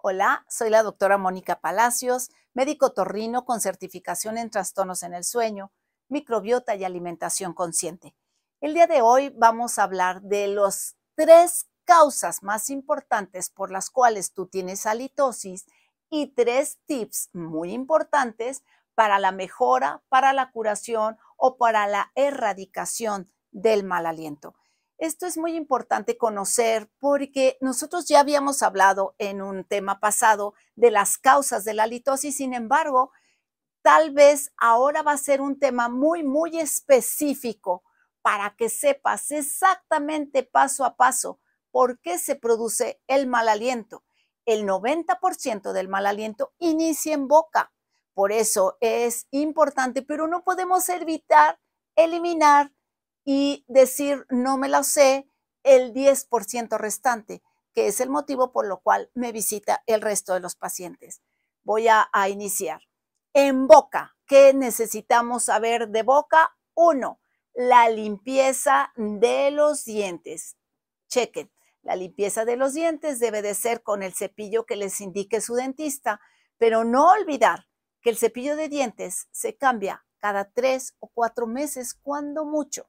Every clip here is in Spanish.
Hola, soy la doctora Mónica Palacios, médico torrino con certificación en trastornos en el sueño, microbiota y alimentación consciente. El día de hoy vamos a hablar de las tres causas más importantes por las cuales tú tienes halitosis y tres tips muy importantes para la mejora, para la curación o para la erradicación del mal aliento. Esto es muy importante conocer porque nosotros ya habíamos hablado en un tema pasado de las causas de la litosis, sin embargo, tal vez ahora va a ser un tema muy, muy específico para que sepas exactamente paso a paso por qué se produce el mal aliento. El 90% del mal aliento inicia en boca. Por eso es importante, pero no podemos evitar, eliminar y decir no me la sé el 10% restante, que es el motivo por lo cual me visita el resto de los pacientes. Voy a, a iniciar. En boca, ¿qué necesitamos saber de boca? Uno, la limpieza de los dientes. Chequen, la limpieza de los dientes debe de ser con el cepillo que les indique su dentista, pero no olvidar que el cepillo de dientes se cambia cada tres o cuatro meses, cuando mucho.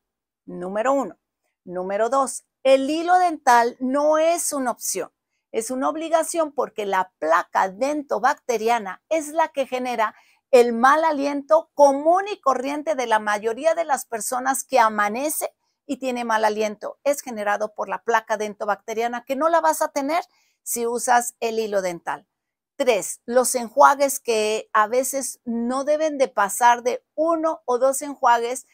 Número uno. Número dos, el hilo dental no es una opción, es una obligación porque la placa dentobacteriana es la que genera el mal aliento común y corriente de la mayoría de las personas que amanece y tiene mal aliento. Es generado por la placa dentobacteriana que no la vas a tener si usas el hilo dental. Tres, los enjuagues que a veces no deben de pasar de uno o dos enjuagues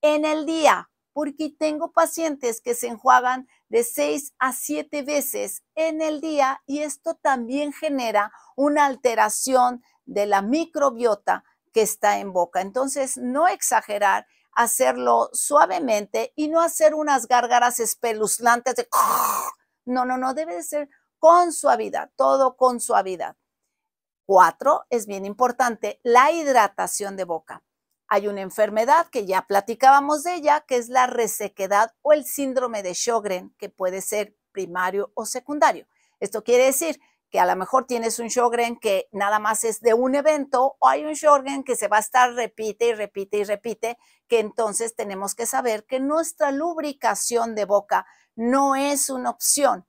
en el día porque tengo pacientes que se enjuagan de seis a siete veces en el día y esto también genera una alteración de la microbiota que está en boca. Entonces, no exagerar, hacerlo suavemente y no hacer unas gárgaras espeluznantes de... No, no, no, debe de ser con suavidad, todo con suavidad. Cuatro, es bien importante, la hidratación de boca. Hay una enfermedad que ya platicábamos de ella, que es la resequedad o el síndrome de Sjögren, que puede ser primario o secundario. Esto quiere decir que a lo mejor tienes un Sjögren que nada más es de un evento o hay un Sjögren que se va a estar repite y repite y repite, que entonces tenemos que saber que nuestra lubricación de boca no es una opción.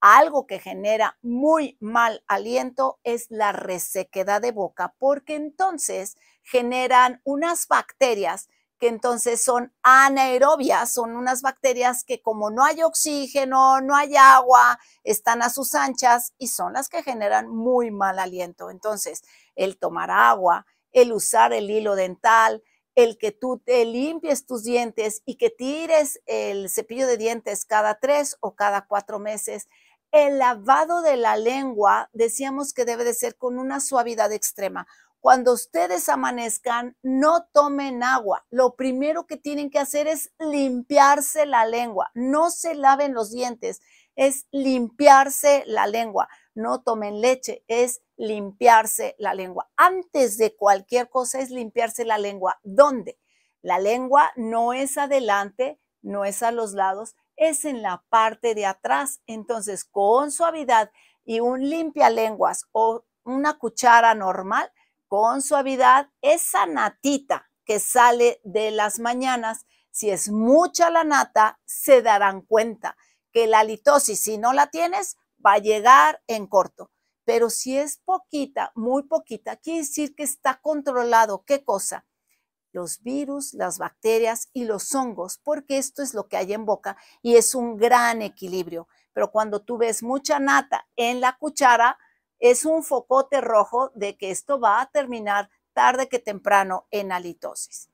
Algo que genera muy mal aliento es la resequedad de boca, porque entonces generan unas bacterias que entonces son anaerobias, son unas bacterias que como no hay oxígeno, no hay agua, están a sus anchas y son las que generan muy mal aliento. Entonces, el tomar agua, el usar el hilo dental, el que tú te limpies tus dientes y que tires el cepillo de dientes cada tres o cada cuatro meses, el lavado de la lengua, decíamos que debe de ser con una suavidad extrema cuando ustedes amanezcan, no tomen agua. Lo primero que tienen que hacer es limpiarse la lengua. No se laven los dientes, es limpiarse la lengua. No tomen leche, es limpiarse la lengua. Antes de cualquier cosa es limpiarse la lengua. ¿Dónde? La lengua no es adelante, no es a los lados, es en la parte de atrás. Entonces, con suavidad y un limpia lenguas o una cuchara normal, con suavidad esa natita que sale de las mañanas. Si es mucha la nata, se darán cuenta que la litosis, si no la tienes, va a llegar en corto. Pero si es poquita, muy poquita, quiere decir que está controlado. ¿Qué cosa? Los virus, las bacterias y los hongos, porque esto es lo que hay en boca y es un gran equilibrio. Pero cuando tú ves mucha nata en la cuchara, es un focote rojo de que esto va a terminar tarde que temprano en halitosis.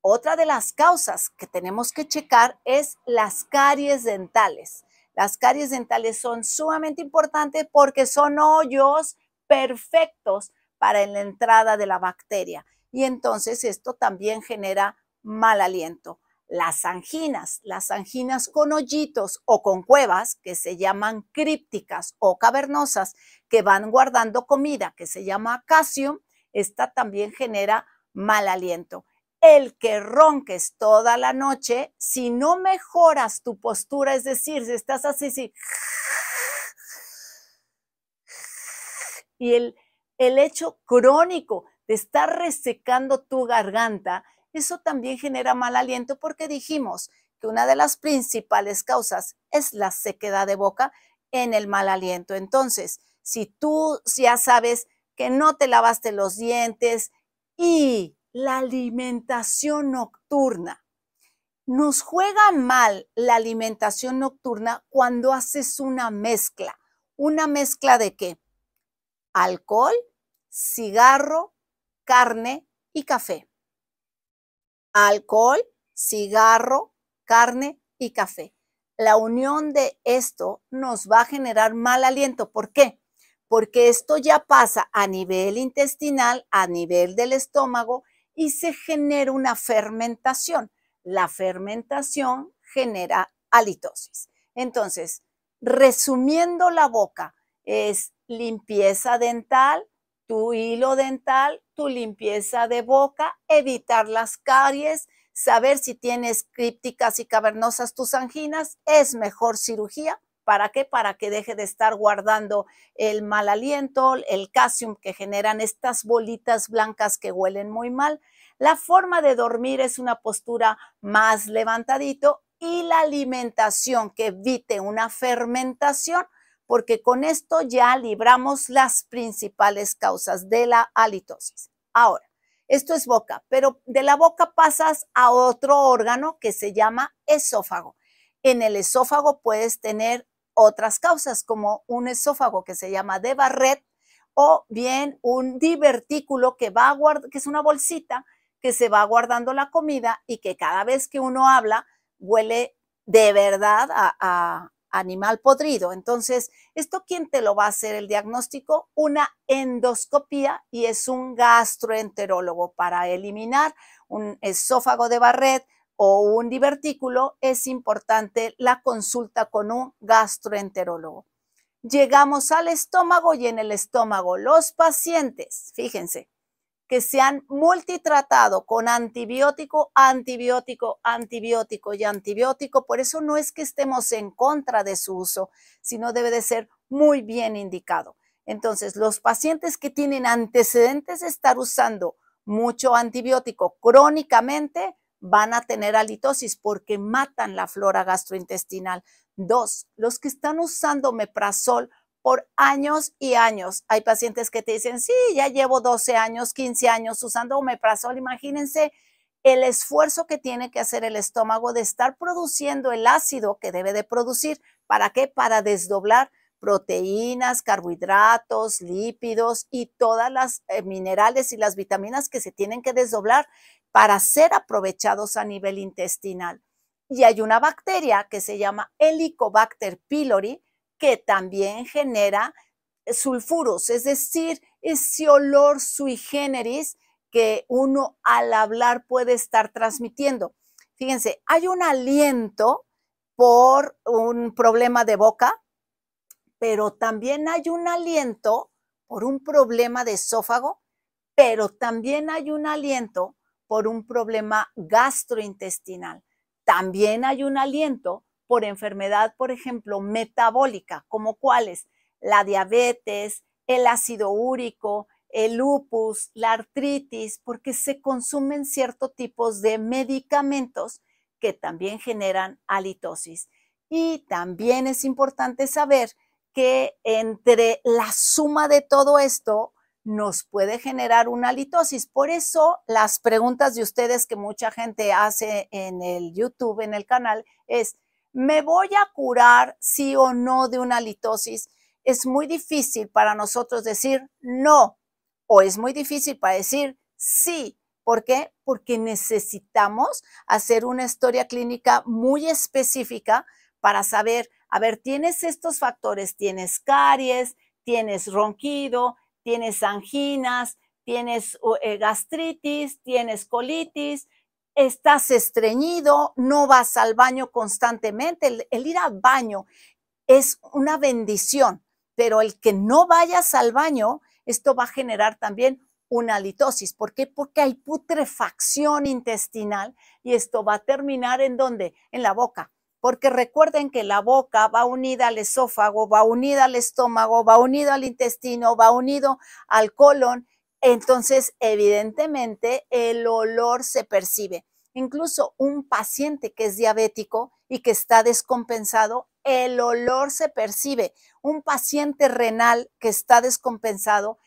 Otra de las causas que tenemos que checar es las caries dentales. Las caries dentales son sumamente importantes porque son hoyos perfectos para la entrada de la bacteria. Y entonces esto también genera mal aliento las anginas, las anginas con hoyitos o con cuevas que se llaman crípticas o cavernosas que van guardando comida que se llama acacio, esta también genera mal aliento. El que ronques toda la noche, si no mejoras tu postura, es decir, si estás así, y el hecho crónico de estar resecando tu garganta, eso también genera mal aliento porque dijimos que una de las principales causas es la sequedad de boca en el mal aliento. Entonces, si tú ya sabes que no te lavaste los dientes y la alimentación nocturna, nos juega mal la alimentación nocturna cuando haces una mezcla. ¿Una mezcla de qué? Alcohol, cigarro, carne y café alcohol, cigarro, carne y café. La unión de esto nos va a generar mal aliento. ¿Por qué? Porque esto ya pasa a nivel intestinal, a nivel del estómago y se genera una fermentación. La fermentación genera halitosis. Entonces, resumiendo la boca, es limpieza dental, tu hilo dental tu limpieza de boca, evitar las caries, saber si tienes crípticas y cavernosas tus anginas, es mejor cirugía. ¿Para qué? Para que deje de estar guardando el mal aliento, el calcium que generan estas bolitas blancas que huelen muy mal. La forma de dormir es una postura más levantadito y la alimentación que evite una fermentación porque con esto ya libramos las principales causas de la halitosis. Ahora, esto es boca, pero de la boca pasas a otro órgano que se llama esófago. En el esófago puedes tener otras causas, como un esófago que se llama de barret, o bien un divertículo que, va que es una bolsita que se va guardando la comida y que cada vez que uno habla huele de verdad a, animal podrido. Entonces, ¿esto quién te lo va a hacer el diagnóstico? Una endoscopía y es un gastroenterólogo para eliminar un esófago de barret o un divertículo, es importante la consulta con un gastroenterólogo. Llegamos al estómago y en el estómago los pacientes, fíjense, que se han multitratado con antibiótico, antibiótico, antibiótico y antibiótico. Por eso no es que estemos en contra de su uso, sino debe de ser muy bien indicado. Entonces, los pacientes que tienen antecedentes de estar usando mucho antibiótico crónicamente van a tener alitosis porque matan la flora gastrointestinal. Dos, los que están usando meprazol por años y años. Hay pacientes que te dicen, sí, ya llevo 12 años, 15 años usando omeprazol. Imagínense el esfuerzo que tiene que hacer el estómago de estar produciendo el ácido que debe de producir. ¿Para qué? Para desdoblar proteínas, carbohidratos, lípidos y todas las eh, minerales y las vitaminas que se tienen que desdoblar para ser aprovechados a nivel intestinal. Y hay una bacteria que se llama Helicobacter pylori, que también genera sulfuros, es decir, ese olor sui generis que uno al hablar puede estar transmitiendo. Fíjense, hay un aliento por un problema de boca, pero también hay un aliento por un problema de esófago, pero también hay un aliento por un problema gastrointestinal. También hay un aliento por enfermedad, por ejemplo, metabólica, como cuáles, la diabetes, el ácido úrico, el lupus, la artritis, porque se consumen ciertos tipos de medicamentos que también generan halitosis. Y también es importante saber que entre la suma de todo esto nos puede generar una halitosis. Por eso las preguntas de ustedes que mucha gente hace en el YouTube, en el canal, es, ¿Me voy a curar sí o no de una litosis? Es muy difícil para nosotros decir no o es muy difícil para decir sí. ¿Por qué? Porque necesitamos hacer una historia clínica muy específica para saber, a ver, tienes estos factores, tienes caries, tienes ronquido, tienes anginas, tienes eh, gastritis, tienes colitis, estás estreñido, no vas al baño constantemente. El, ir al baño es una bendición, pero el que no vayas al baño, esto va a generar también una litosis. ¿Por qué? Porque hay putrefacción intestinal y esto va a terminar en dónde? En la boca. Porque recuerden que la boca va unida al esófago, va unida al estómago, va unida al intestino, va unido al colon entonces, evidentemente, el olor se percibe. Incluso un paciente que es diabético y que está descompensado, el olor se percibe. Un paciente renal que está descompensado,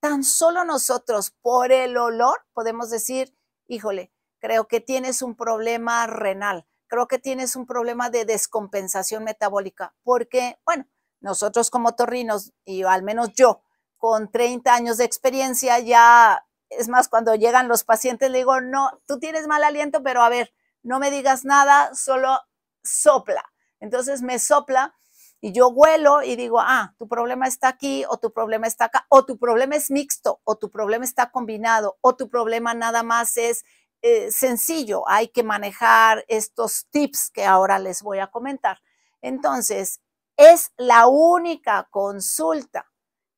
tan solo nosotros por el olor podemos decir, híjole, creo que tienes un problema renal, creo que tienes un problema de descompensación metabólica, porque, bueno, nosotros como torrinos, y al menos yo, con 30 años de experiencia, ya, es más, cuando llegan los pacientes le digo, no, tú tienes mal aliento, pero a ver, no me digas nada, solo sopla. Entonces me sopla y yo huelo y digo, ah, tu problema está aquí o tu problema está acá, o tu problema es mixto, o tu problema está combinado, o tu problema nada más es eh, sencillo, hay que manejar estos tips que ahora les voy a comentar. Entonces, es la única consulta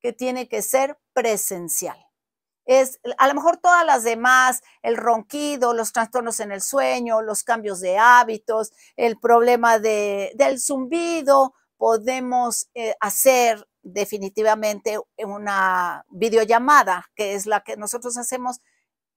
que tiene que ser presencial. Es, a lo mejor todas las demás, el ronquido, los trastornos en el sueño, los cambios de hábitos, el problema del zumbido, podemos eh, hacer definitivamente una videollamada, que es la que nosotros hacemos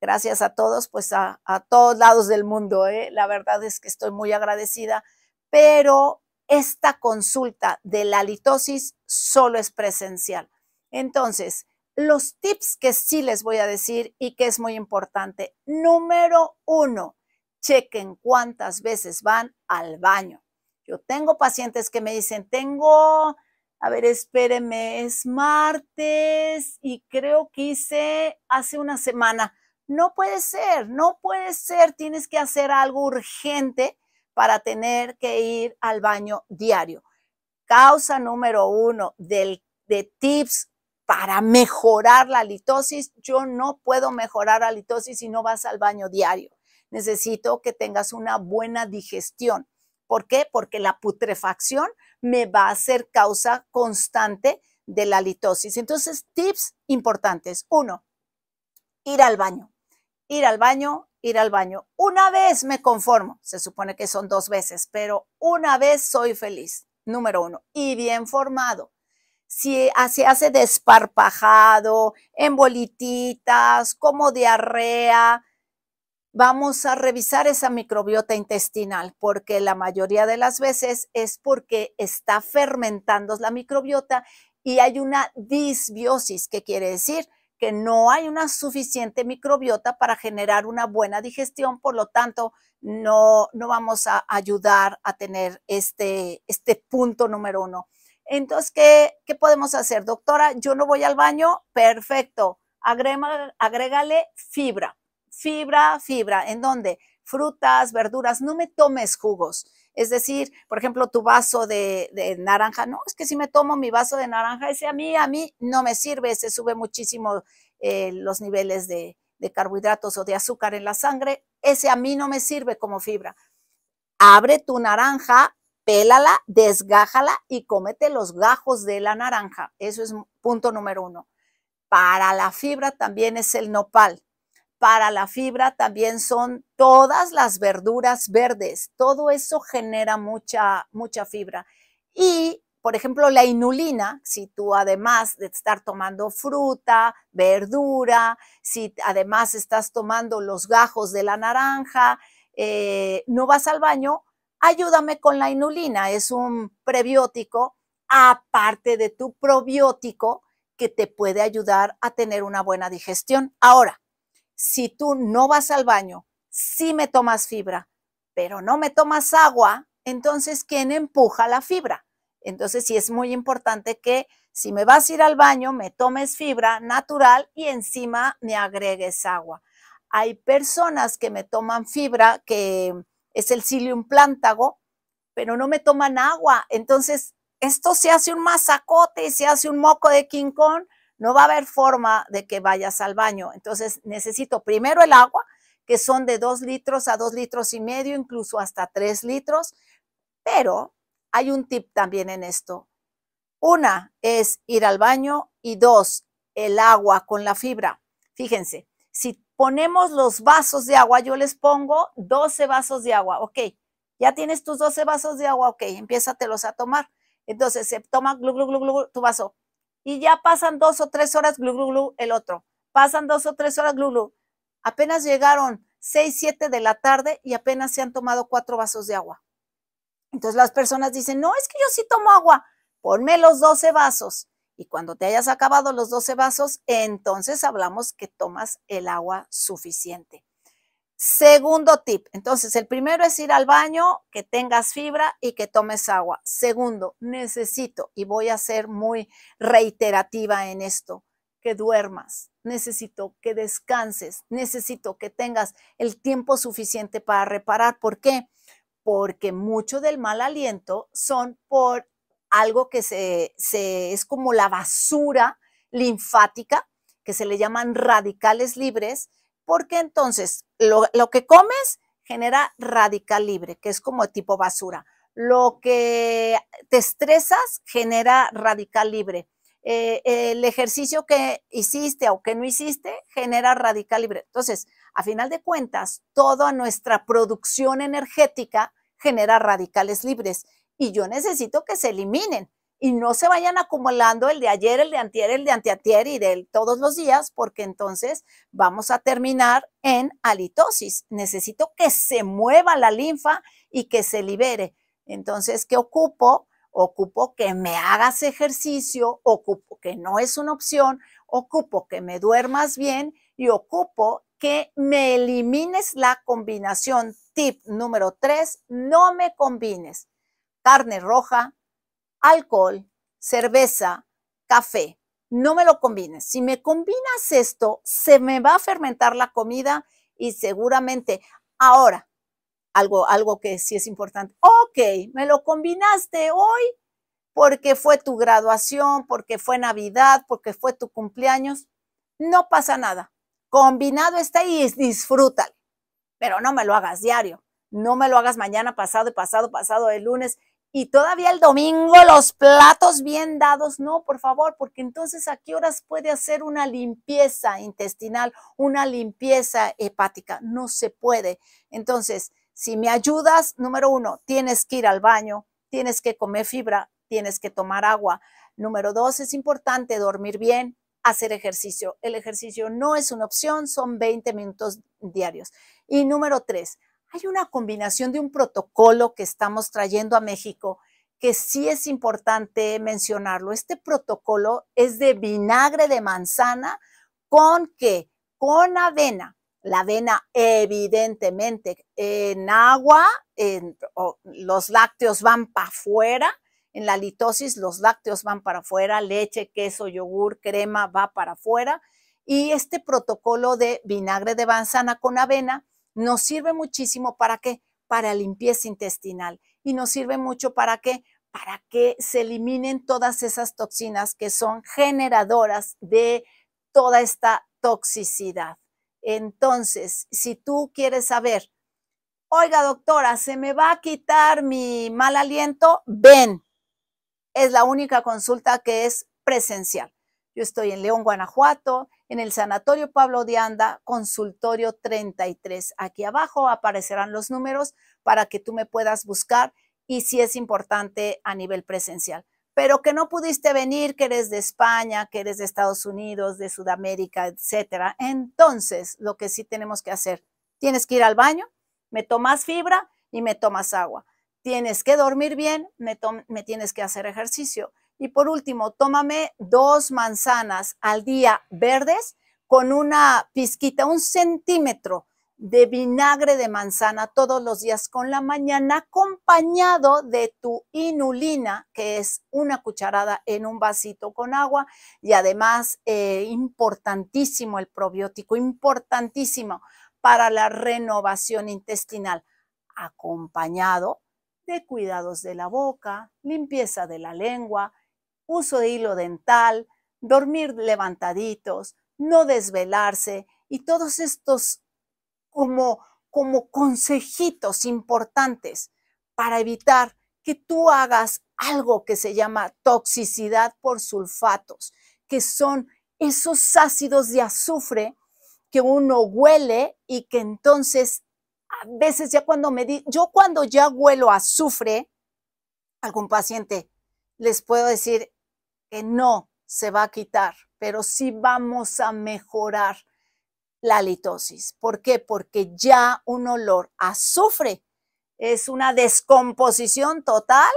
gracias a todos, pues a, todos lados del mundo. ¿eh? La verdad es que estoy muy agradecida, pero esta consulta de la litosis solo es presencial. Entonces, los tips que sí les voy a decir y que es muy importante. Número uno, chequen cuántas veces van al baño. Yo tengo pacientes que me dicen, tengo, a ver, espéreme, es martes y creo que hice hace una semana. No puede ser, no puede ser, tienes que hacer algo urgente para tener que ir al baño diario. Causa número uno del, de tips para mejorar la litosis. Yo no puedo mejorar la litosis si no vas al baño diario. Necesito que tengas una buena digestión. ¿Por qué? Porque la putrefacción me va a ser causa constante de la litosis. Entonces, tips importantes. Uno, ir al baño. Ir al baño, ir al baño. Una vez me conformo. Se supone que son dos veces, pero una vez soy feliz. Número uno. Y bien formado si ah, se hace desparpajado, en bolititas, como diarrea. Vamos a revisar esa microbiota intestinal porque la mayoría de las veces es porque está fermentando la microbiota y hay una disbiosis, que quiere decir que no hay una suficiente microbiota para generar una buena digestión, por lo tanto, no, vamos a ayudar a tener este, este punto número uno. Entonces, ¿qué, ¿qué, podemos hacer? Doctora, yo no voy al baño, perfecto. Agrega, agrégale fibra, fibra, fibra. ¿En dónde? Frutas, verduras, no me tomes jugos. Es decir, por ejemplo, tu vaso de, naranja, no, es que si me tomo mi vaso de naranja, ese a mí, a mí no me sirve, se sube muchísimo eh, los niveles de, de carbohidratos o de azúcar en la sangre, ese a mí no me sirve como fibra. Abre tu naranja, pélala, desgájala y cómete los gajos de la naranja. Eso es punto número uno. Para la fibra también es el nopal. Para la fibra también son todas las verduras verdes. Todo eso genera mucha, mucha fibra. Y, por ejemplo, la inulina, si tú además de estar tomando fruta, verdura, si además estás tomando los gajos de la naranja, eh, no vas al baño, ayúdame con la inulina, es un prebiótico aparte de tu probiótico que te puede ayudar a tener una buena digestión. Ahora, si tú no vas al baño, si me tomas fibra, pero no me tomas agua, entonces, ¿quién empuja la fibra? Entonces, sí es muy importante que si me vas a ir al baño, me tomes fibra natural y encima me agregues agua. Hay personas que me toman fibra que es el psyllium plántago, pero no me toman agua. Entonces, esto se hace un masacote y se hace un moco de quincón, no va a haber forma de que vayas al baño. Entonces, necesito primero el agua, que son de 2 litros a 2 litros y medio, incluso hasta 3 litros, pero hay un tip también en esto. Una es ir al baño y dos, el agua con la fibra. Fíjense, si ponemos los vasos de agua, yo les pongo 12 vasos de agua, ok, ya tienes tus 12 vasos de agua, ok, empiézatelos a tomar. Entonces se toma glu, tu vaso y ya pasan dos o tres horas glu, el otro. Pasan dos o tres horas glu, Apenas llegaron 6, 7 de la tarde y apenas se han tomado cuatro vasos de agua. Entonces las personas dicen, no, es que yo sí tomo agua. Ponme los 12 vasos y cuando te hayas acabado los 12 vasos, entonces hablamos que tomas el agua suficiente. Segundo tip, entonces el primero es ir al baño, que tengas fibra y que tomes agua. Segundo, necesito, y voy a ser muy reiterativa en esto, que duermas, necesito que descanses, necesito que tengas el tiempo suficiente para reparar. ¿Por qué? Porque mucho del mal aliento son por algo que se, es como la basura linfática, que se le llaman radicales libres, porque entonces lo, que comes genera radical libre, que es como tipo basura. Lo que te estresas genera radical libre. Eh, el ejercicio que hiciste o que no hiciste genera radical libre. Entonces, a final de cuentas, toda nuestra producción energética genera radicales libres y yo necesito que se eliminen y no se vayan acumulando el de ayer, el de antier, el de antiatier y de todos los días, porque entonces vamos a terminar en halitosis. Necesito que se mueva la linfa y que se libere. Entonces, ¿qué ocupo? Ocupo que me hagas ejercicio, ocupo que no es una opción, ocupo que me duermas bien y ocupo que me elimines la combinación. Tip número tres, no me combines carne roja, alcohol, cerveza, café. No me lo combines. Si me combinas esto, se me va a fermentar la comida y seguramente ahora, algo, algo que sí es importante, ok, me lo combinaste hoy porque fue tu graduación, porque fue Navidad, porque fue tu cumpleaños, no pasa nada. Combinado está y disfrútalo, pero no me lo hagas diario, no me lo hagas mañana, pasado, pasado, pasado, el lunes y todavía el domingo los platos bien dados, no, por favor, porque entonces a qué horas puede hacer una limpieza intestinal, una limpieza hepática, no se puede. Entonces, si me ayudas, número uno, tienes que ir al baño, tienes que comer fibra, tienes que tomar agua. Número dos, es importante dormir bien, hacer ejercicio. El ejercicio no es una opción, son 20 minutos diarios. Y número tres, hay una combinación de un protocolo que estamos trayendo a México que sí es importante mencionarlo. Este protocolo es de vinagre de manzana con qué? Con avena. La avena, evidentemente, en agua, los lácteos van para afuera. En la litosis, los lácteos van para afuera. Leche, queso, yogur, crema va para afuera. Y este protocolo de vinagre de manzana con avena nos sirve muchísimo para qué? Para limpieza intestinal. Y nos sirve mucho para qué? Para que se eliminen todas esas toxinas que son generadoras de toda esta toxicidad. Entonces, si tú quieres saber, oiga doctora, ¿se me va a quitar mi mal aliento? Ven. Es la única consulta que es presencial. Yo estoy en León, Guanajuato, en el Sanatorio Pablo de Anda, consultorio 33. Aquí abajo aparecerán los números para que tú me puedas buscar y si es importante a nivel presencial. Pero que no pudiste venir, que eres de España, que eres de Estados Unidos, de Sudamérica, etcétera. Entonces, lo que sí tenemos que hacer, tienes que ir al baño, me tomas fibra y me tomas agua. Tienes que dormir bien, me, me tienes que hacer ejercicio y por último, tómame dos manzanas al día verdes con una pizquita, un centímetro de vinagre de manzana todos los días con la mañana, acompañado de tu inulina, que es una cucharada en un vasito con agua. Y además, eh, importantísimo el probiótico, importantísimo para la renovación intestinal, acompañado de cuidados de la boca, limpieza de la lengua, uso de hilo dental, dormir levantaditos, no desvelarse y todos estos como, como consejitos importantes para evitar que tú hagas algo que se llama toxicidad por sulfatos, que son esos ácidos de azufre que uno huele y que entonces a veces ya cuando me di, yo cuando ya huelo azufre, algún paciente les puedo decir que no se va a quitar, pero sí vamos a mejorar la litosis. ¿Por qué? Porque ya un olor azufre es una descomposición total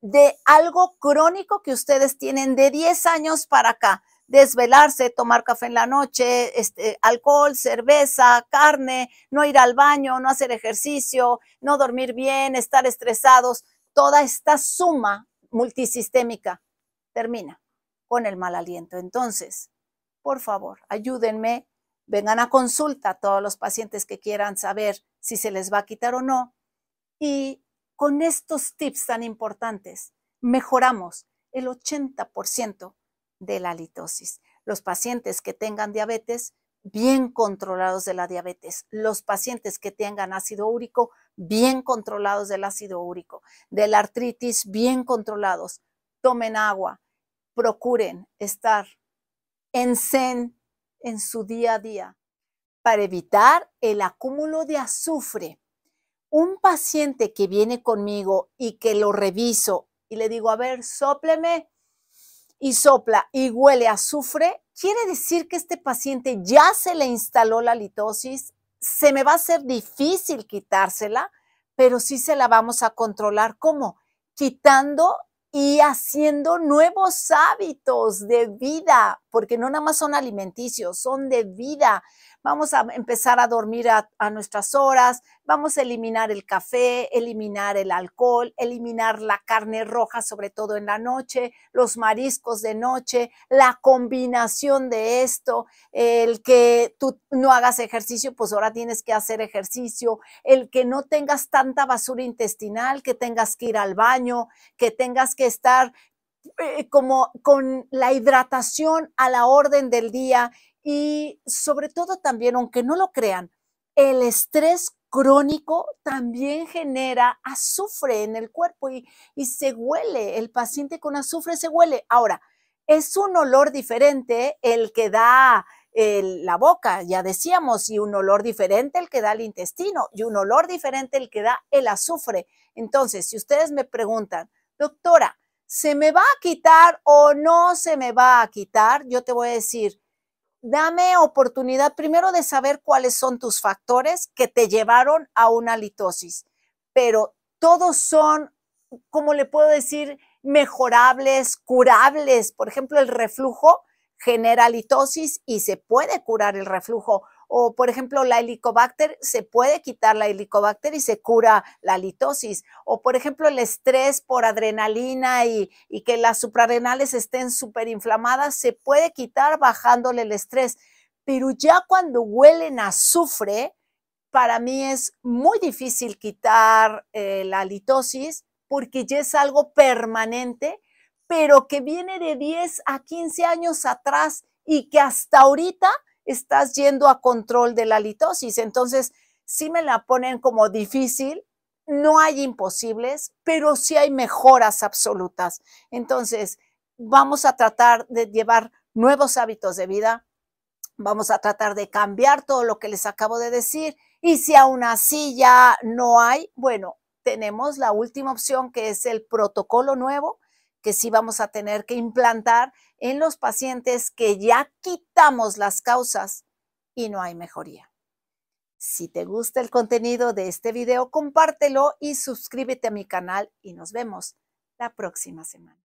de algo crónico que ustedes tienen de 10 años para acá. Desvelarse, tomar café en la noche, este, alcohol, cerveza, carne, no ir al baño, no hacer ejercicio, no dormir bien, estar estresados. Toda esta suma multisistémica termina con el mal aliento. Entonces, por favor, ayúdenme, vengan a consulta a todos los pacientes que quieran saber si se les va a quitar o no. Y con estos tips tan importantes, mejoramos el 80% de la litosis. Los pacientes que tengan diabetes, bien controlados de la diabetes. Los pacientes que tengan ácido úrico, bien controlados del ácido úrico, de la artritis bien controlados. Tomen agua, procuren estar en zen en su día a día para evitar el acúmulo de azufre. Un paciente que viene conmigo y que lo reviso y le digo, a ver, sopleme y sopla y huele a azufre, quiere decir que este paciente ya se le instaló la litosis se me va a ser difícil quitársela, pero sí se la vamos a controlar. ¿Cómo? Quitando y haciendo nuevos hábitos de vida, porque no nada más son alimenticios, son de vida vamos a empezar a dormir a, nuestras horas, vamos a eliminar el café, eliminar el alcohol, eliminar la carne roja, sobre todo en la noche, los mariscos de noche, la combinación de esto, el que tú no hagas ejercicio, pues ahora tienes que hacer ejercicio, el que no tengas tanta basura intestinal, que tengas que ir al baño, que tengas que estar eh, como con la hidratación a la orden del día, y sobre todo también, aunque no lo crean, el estrés crónico también genera azufre en el cuerpo y, se huele, el paciente con azufre se huele. Ahora, es un olor diferente el que da eh, la boca, ya decíamos, y un olor diferente el que da el intestino, y un olor diferente el que da el azufre. Entonces, si ustedes me preguntan, doctora, ¿se me va a quitar o no se me va a quitar? Yo te voy a decir, dame oportunidad primero de saber cuáles son tus factores que te llevaron a una litosis, pero todos son, ¿cómo le puedo decir, mejorables, curables. Por ejemplo, el reflujo genera litosis y se puede curar el reflujo. O, por ejemplo, la helicobacter, se puede quitar la helicobacter y se cura la litosis. O, por ejemplo, el estrés por adrenalina y, que las suprarrenales estén súper inflamadas, se puede quitar bajándole el estrés. Pero ya cuando huelen a azufre, para mí es muy difícil quitar eh, la litosis porque ya es algo permanente, pero que viene de 10 a 15 años atrás y que hasta ahorita estás yendo a control de la litosis. Entonces, si me la ponen como difícil, no hay imposibles, pero sí hay mejoras absolutas. Entonces, vamos a tratar de llevar nuevos hábitos de vida, vamos a tratar de cambiar todo lo que les acabo de decir y si aún así ya no hay, bueno, tenemos la última opción que es el protocolo nuevo que sí vamos a tener que implantar en los pacientes que ya quitamos las causas y no hay mejoría. Si te gusta el contenido de este video, compártelo y suscríbete a mi canal y nos vemos la próxima semana.